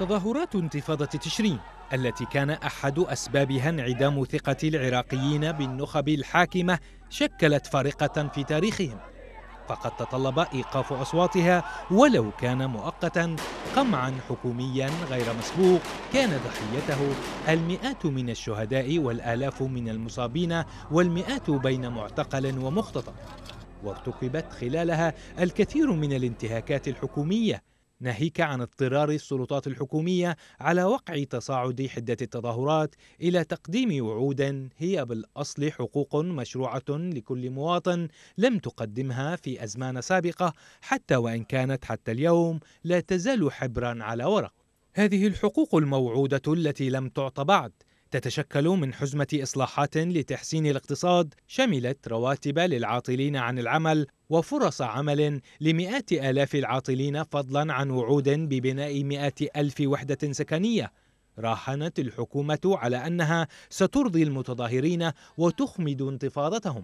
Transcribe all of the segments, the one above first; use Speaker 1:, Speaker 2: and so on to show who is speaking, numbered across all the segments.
Speaker 1: تظاهرات انتفاضة تشرين التي كان أحد أسبابها انعدام ثقة العراقيين بالنخب الحاكمة شكلت فارقة في تاريخهم فقد تطلب إيقاف أصواتها ولو كان مؤقتا قمعا حكوميا غير مسبوق كان ضحيته المئات من الشهداء والآلاف من المصابين والمئات بين معتقل ومختطف وارتكبت خلالها الكثير من الانتهاكات الحكوميه ناهيك عن اضطرار السلطات الحكومية على وقع تصاعد حدة التظاهرات إلى تقديم وعود هي بالأصل حقوق مشروعة لكل مواطن لم تقدمها في أزمان سابقة حتى وإن كانت حتى اليوم لا تزال حبرا على ورق هذه الحقوق الموعودة التي لم تعط بعد تتشكل من حزمة إصلاحات لتحسين الاقتصاد شملت رواتب للعاطلين عن العمل وفرص عمل لمئات آلاف العاطلين فضلا عن وعود ببناء مئات ألف وحدة سكنية راهنت الحكومة على أنها سترضي المتظاهرين وتخمد انتفاضتهم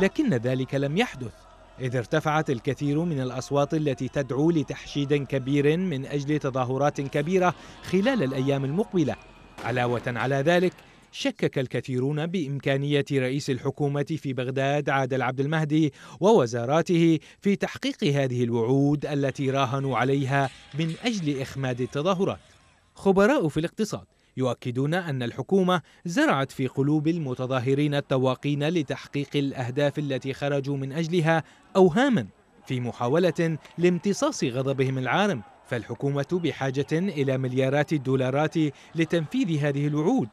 Speaker 1: لكن ذلك لم يحدث إذ ارتفعت الكثير من الأصوات التي تدعو لتحشيد كبير من أجل تظاهرات كبيرة خلال الأيام المقبلة علاوة على ذلك شكك الكثيرون بإمكانية رئيس الحكومة في بغداد عادل عبد المهدي ووزاراته في تحقيق هذه الوعود التي راهنوا عليها من أجل إخماد التظاهرات خبراء في الاقتصاد يؤكدون أن الحكومة زرعت في قلوب المتظاهرين التواقين لتحقيق الأهداف التي خرجوا من أجلها أوهاما في محاولة لامتصاص غضبهم العارم فالحكومة بحاجة إلى مليارات الدولارات لتنفيذ هذه الوعود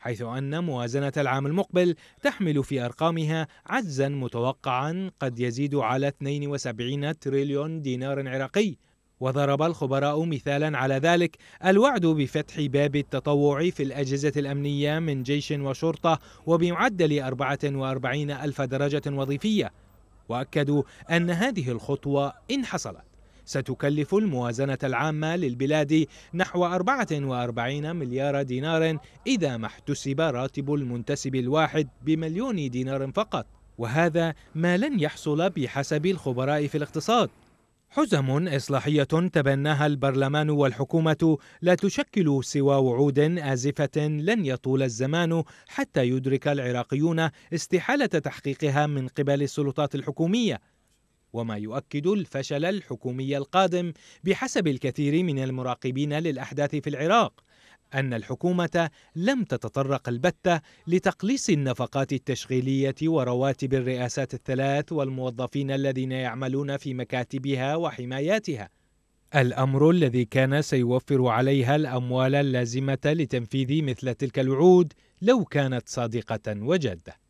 Speaker 1: حيث أن موازنة العام المقبل تحمل في أرقامها عجزا متوقعا قد يزيد على 72 تريليون دينار عراقي وضرب الخبراء مثالا على ذلك الوعد بفتح باب التطوع في الأجهزة الأمنية من جيش وشرطة وبمعدل 44 ألف درجة وظيفية وأكدوا أن هذه الخطوة إن حصلت ستكلف الموازنة العامة للبلاد نحو 44 مليار دينار إذا ما احتسب راتب المنتسب الواحد بمليون دينار فقط وهذا ما لن يحصل بحسب الخبراء في الاقتصاد حزم إصلاحية تبناها البرلمان والحكومة لا تشكل سوى وعود آزفة لن يطول الزمان حتى يدرك العراقيون استحالة تحقيقها من قبل السلطات الحكومية وما يؤكد الفشل الحكومي القادم بحسب الكثير من المراقبين للأحداث في العراق أن الحكومة لم تتطرق البتة لتقليص النفقات التشغيلية ورواتب الرئاسات الثلاث والموظفين الذين يعملون في مكاتبها وحماياتها الأمر الذي كان سيوفر عليها الأموال اللازمة لتنفيذ مثل تلك الوعود لو كانت صادقة وجادة